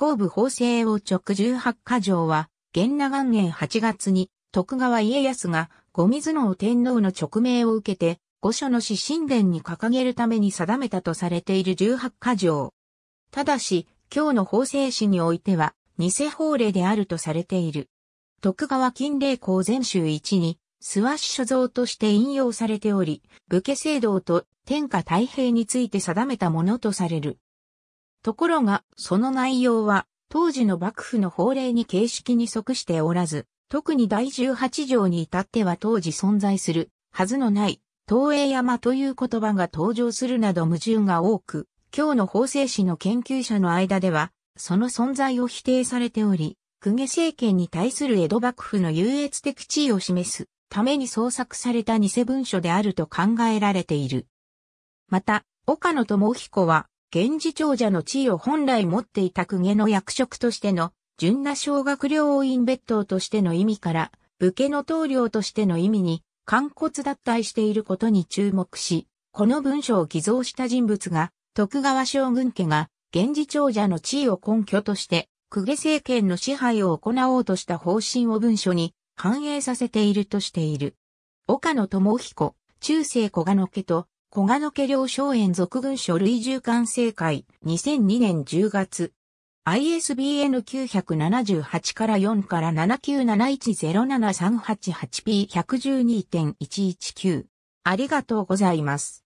後部法制王直十八箇条は、元長元年8月に、徳川家康が、御水の天皇の勅命を受けて、御所の死神殿に掲げるために定めたとされている十八箇条。ただし、今日の法制史においては、偽法令であるとされている。徳川金霊公全集一に、諏訪市所蔵として引用されており、武家制度と天下太平について定めたものとされる。ところが、その内容は、当時の幕府の法令に形式に即しておらず、特に第十八条に至っては当時存在するはずのない東映山という言葉が登場するなど矛盾が多く、今日の法制史の研究者の間では、その存在を否定されており、公家政権に対する江戸幕府の優越的地位を示すために創作された偽文書であると考えられている。また、岡野智彦は、源氏長者の地位を本来持っていた公家の役職としての、純な小学領員別当としての意味から、武家の棟領としての意味に、肝骨脱退していることに注目し、この文書を偽造した人物が、徳川将軍家が、源氏長者の地位を根拠として、公家政権の支配を行おうとした方針を文書に反映させているとしている。岡野智彦、中世小賀の家と小賀野家両荘園俗軍書類従官政会2002年10月。ISBN 978から4から 7971-07388P112.119。ありがとうございます。